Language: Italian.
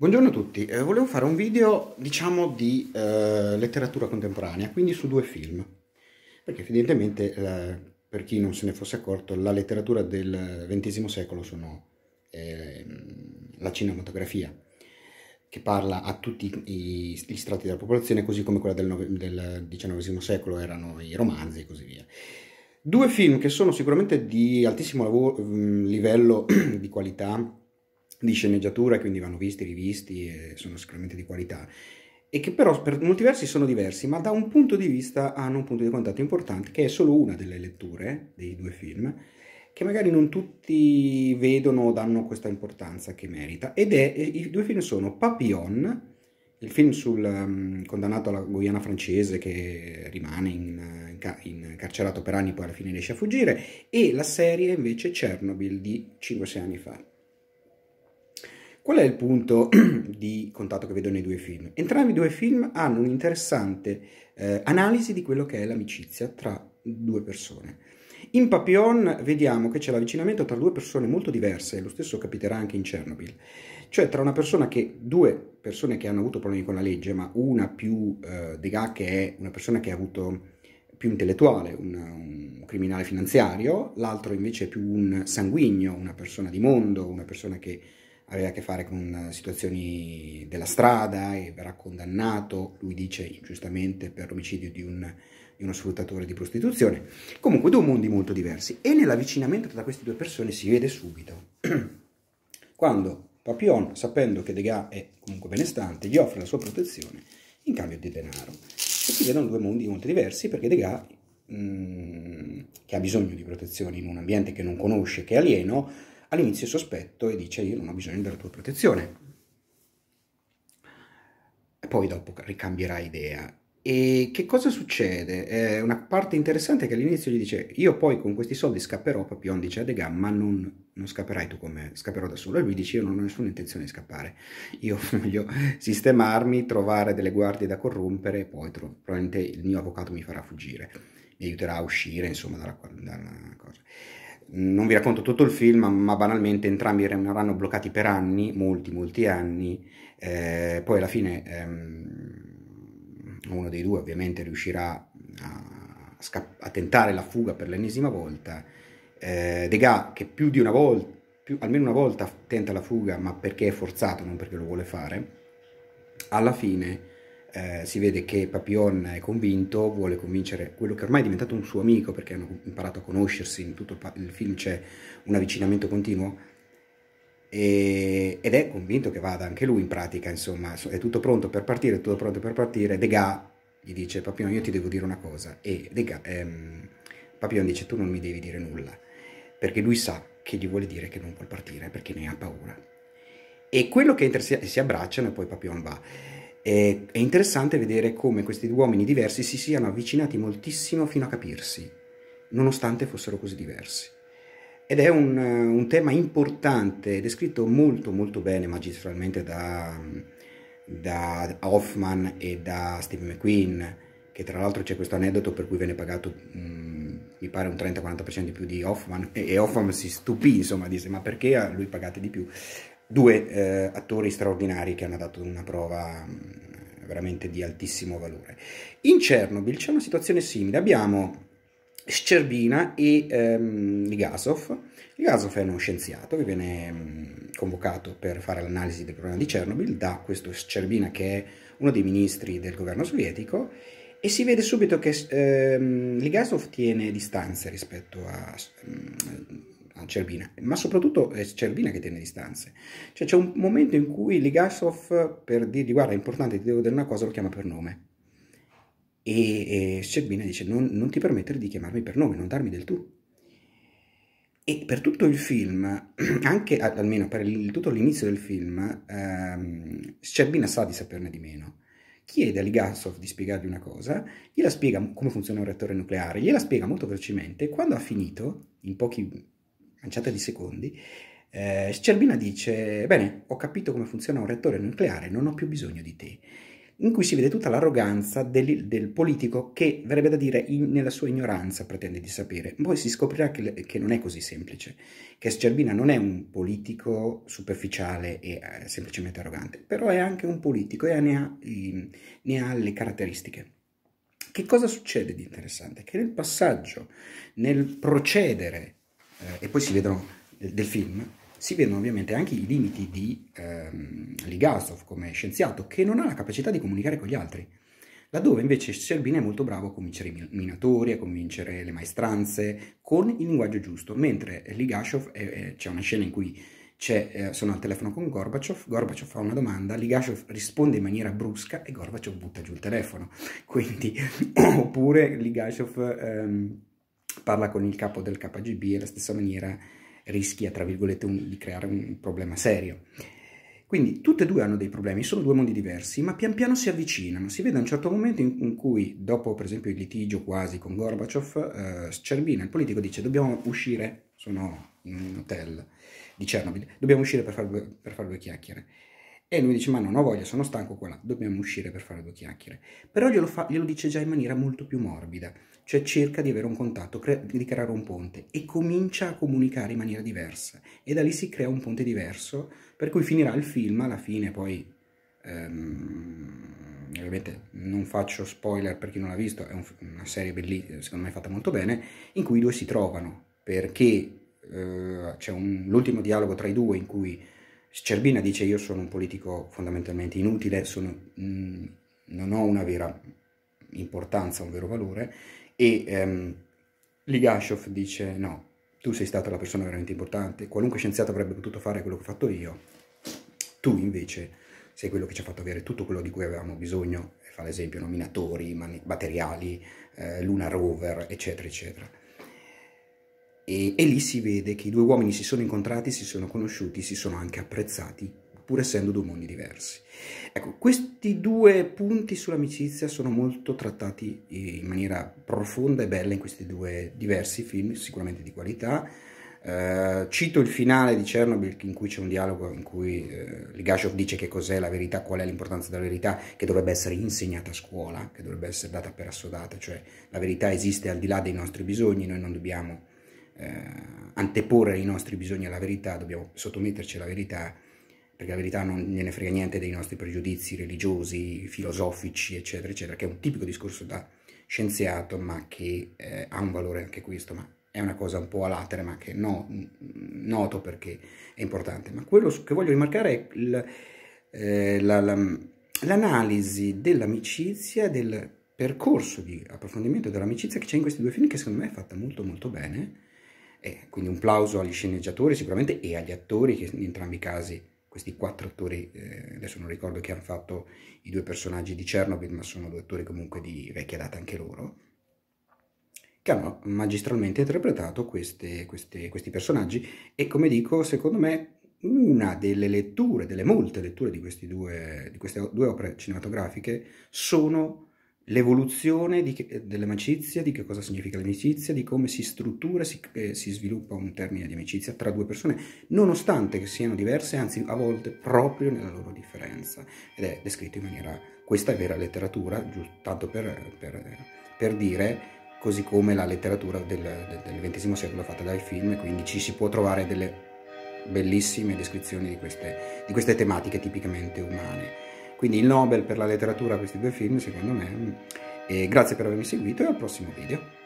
Buongiorno a tutti, eh, volevo fare un video diciamo di eh, letteratura contemporanea, quindi su due film, perché evidentemente eh, per chi non se ne fosse accorto la letteratura del XX secolo sono ehm, la cinematografia, che parla a tutti i, gli strati della popolazione, così come quella del, nove, del XIX secolo erano i romanzi e così via. Due film che sono sicuramente di altissimo lavoro, mm, livello di qualità di sceneggiatura, quindi vanno visti, rivisti e sono sicuramente di qualità e che però per molti versi sono diversi, ma da un punto di vista hanno un punto di contatto importante, che è solo una delle letture dei due film, che magari non tutti vedono o danno questa importanza che merita. Ed è, i due film sono Papillon, il film sul um, condannato alla Guyana francese che rimane in, eh, in, incarcerato per anni, poi alla fine riesce a fuggire, e la serie invece Chernobyl di 5-6 anni fa. Qual è il punto di contatto che vedo nei due film? Entrambi i due film hanno un'interessante eh, analisi di quello che è l'amicizia tra due persone. In Papillon vediamo che c'è l'avvicinamento tra due persone molto diverse, lo stesso capiterà anche in Chernobyl, cioè tra una persona che, due persone che hanno avuto problemi con la legge, ma una più eh, Degas che è una persona che ha avuto più intellettuale, un, un, criminale finanziario, l'altro invece è più un sanguigno, una persona di mondo, una persona che aveva a che fare con eh, situazioni della strada e verrà condannato, lui dice ingiustamente, per l'omicidio di, un, di uno sfruttatore di prostituzione. Comunque due mondi molto diversi e nell'avvicinamento tra queste due persone si vede subito quando Papillon, sapendo che Degas è comunque benestante, gli offre la sua protezione in cambio di denaro. E si vedono due mondi molto diversi perché Degas mh, mm, che ha bisogno di protezione in un ambiente che non conosce, che è alieno, all'inizio il sospetto e dice io non ho bisogno della tua protezione. E poi dopo ricambierà idea. E che cosa succede? Eh, una parte interessante è che all'inizio gli dice io poi con questi soldi scapperò, Papillon dice a Degas ma non, non scapperai tu con me, scapperò da solo. E lui dice io non ho nessuna intenzione di scappare, io voglio sistemarmi, trovare delle guardie da corrompere e poi probabilmente il mio avvocato mi farà fuggire, mi aiuterà a uscire insomma dalla, dalla cosa non vi racconto tutto il film, ma banalmente entrambi rimarranno bloccati per anni, molti, molti anni, eh, poi alla fine ehm, uno dei due ovviamente riuscirà a, a tentare la fuga per l'ennesima volta, eh, Degas che più di una volta, più, almeno una volta tenta la fuga, ma perché è forzato, non perché lo vuole fare, alla fine eh, si vede che Papillon è convinto, vuole convincere quello che ormai è diventato un suo amico perché hanno imparato a conoscersi, in tutto il, film c'è un avvicinamento continuo e, ed è convinto che vada anche lui in pratica, insomma è tutto pronto per partire, è tutto pronto per partire, Degas gli dice Papillon io ti devo dire una cosa e Degas, ehm, Papillon dice tu non mi devi dire nulla perché lui sa che gli vuole dire che non vuol partire perché ne ha paura. E quello che si abbracciano e poi Papillon va. E, è interessante vedere come questi due uomini diversi si siano avvicinati moltissimo fino a capirsi, nonostante fossero così diversi. Ed è un, eh, un tema importante, descritto molto molto bene magistralmente da, da Hoffman e da Steve McQueen, che tra l'altro c'è questo aneddoto per cui venne pagato mh, mm, mi pare un 30-40% di più di Hoffman e, e Hoffman si stupì insomma disse ma perché a lui pagate di più due eh, attori straordinari che hanno dato una prova mm, veramente di altissimo valore. In Chernobyl c'è una situazione simile, abbiamo Scerbina e ehm, Ligasov. Ligasov è uno scienziato che viene mh, convocato per fare l'analisi del problema di Chernobyl da questo Scerbina che è uno dei ministri del governo sovietico e si vede subito che ehm, Ligasov tiene distanze rispetto a... Mh, a Cerbina, ma soprattutto è Cerbina che tiene distanze. Cioè c'è un momento in cui Ligasov per dirgli guarda è importante, ti devo dire una cosa, lo chiama per nome. E, e Cerbina dice non, non ti permettere di chiamarmi per nome, non darmi del tu. E per tutto il film, anche almeno per il, tutto l'inizio del film, ehm, Scherbina sa di saperne di meno. Chiede a Ligasov di spiegargli una cosa, gliela spiega come funziona un reattore nucleare, gliela spiega molto velocemente. Quando ha finito, in pochi manciata di secondi, eh, Scerbina dice, bene, ho capito come funziona un reattore nucleare, non ho più bisogno di te, in cui si vede tutta l'arroganza del, del, politico che, verrebbe da dire, in, nella sua ignoranza pretende di sapere. Poi si scoprirà che, che non è così semplice, che Scerbina non è un politico superficiale e eh, semplicemente arrogante, però è anche un politico e ne ha, mm, ne ha le caratteristiche. Che cosa succede di interessante? Che nel passaggio, nel procedere eh, e poi si vedono del, eh, del, film, si vedono ovviamente anche i limiti di ehm, Ligasov come scienziato, che non ha la capacità di comunicare con gli altri. Laddove invece Serbina è molto bravo a convincere i minatori, a convincere le maestranze con il linguaggio giusto, mentre Ligashov, eh, c'è una scena in cui eh, sono al telefono con Gorbachev, Gorbachev fa una domanda, Ligashov risponde in maniera brusca e Gorbachev butta giù il telefono. Quindi, oppure Ligashov... Ehm, parla con il capo del KGB e alla stessa maniera rischia, tra virgolette, un, di creare un problema serio. Quindi tutte e due hanno dei problemi, sono due mondi diversi, ma pian piano si avvicinano. Si vede a un certo momento in, in cui, dopo per esempio il litigio quasi con Gorbaciov, eh, Cervina, il politico, dice dobbiamo uscire, sono in un hotel di Chernobyl, dobbiamo uscire per fare, per fare due chiacchiere. E lui dice: Ma non ho voglia, sono stanco qua, dobbiamo uscire per fare due chiacchiere. Però glielo, fa, glielo, dice già in maniera molto più morbida, cioè cerca di avere un contatto, crea, di creare un ponte e comincia a comunicare in maniera diversa. E da lì si crea un ponte diverso, per cui finirà il film alla fine. Poi, ehm, ovviamente, non faccio spoiler per chi non l'ha visto, è un, una serie bellissima, secondo me fatta molto bene, in cui i due si trovano perché eh, c'è un, l'ultimo dialogo tra i due in cui Cerbina dice io sono un politico fondamentalmente inutile, sono, mh, mm, non ho una vera importanza, un vero valore, e ehm, Ligashov dice no, tu sei stata la persona veramente importante, qualunque scienziato avrebbe potuto fare quello che ho fatto io, tu invece sei quello che ci ha fatto avere tutto quello di cui avevamo bisogno, fa l'esempio nominatori, materiali, eh, Luna Rover, eccetera, eccetera e, e, lì si vede che i due uomini si sono incontrati, si sono conosciuti, si sono anche apprezzati, pur essendo due mondi diversi. Ecco, questi due punti sull'amicizia sono molto trattati eh, in maniera profonda e bella in questi due diversi film, sicuramente di qualità. Uh, cito il finale di Chernobyl in cui c'è un dialogo in cui uh, eh, Ligashov dice che cos'è la verità, qual è l'importanza della verità che dovrebbe essere insegnata a scuola, che dovrebbe essere data per assodata, cioè la verità esiste al di là dei nostri bisogni, noi non dobbiamo eh, anteporre i nostri bisogni alla verità, dobbiamo sottometterci alla verità, perché la verità non gliene frega niente dei nostri pregiudizi religiosi, filosofici, eccetera, eccetera, che è un tipico discorso da scienziato, ma che eh, ha un valore anche questo, ma è una cosa un po' alatere, ma che no, noto perché è importante. Ma quello che voglio rimarcare è l'analisi eh, la, la, dell'amicizia, del percorso di approfondimento dell'amicizia che c'è in questi due film, che secondo me è fatta molto molto bene, eh, quindi un plauso agli sceneggiatori sicuramente e agli attori che in entrambi i casi, questi quattro attori, eh, adesso non ricordo chi hanno fatto i due personaggi di Chernobyl, ma sono due attori comunque di vecchia data anche loro, che hanno magistralmente interpretato queste, queste, questi personaggi e come dico, secondo me una delle letture, delle molte letture di, due, di queste due opere cinematografiche sono l'evoluzione dell'amicizia, di che cosa significa l'amicizia, di come si struttura e si, eh, si, sviluppa un termine di amicizia tra due persone, nonostante che siano diverse, anzi a volte proprio nella loro differenza. Ed è descritto in maniera, questa è vera letteratura, giusto, tanto per, per, per dire così come la letteratura del, del XX secolo è fatta dai film, quindi ci si può trovare delle bellissime descrizioni di queste, di queste tematiche tipicamente umane. Quindi il Nobel per la letteratura a questi due film, secondo me. Mm, e grazie per avermi seguito e al prossimo video.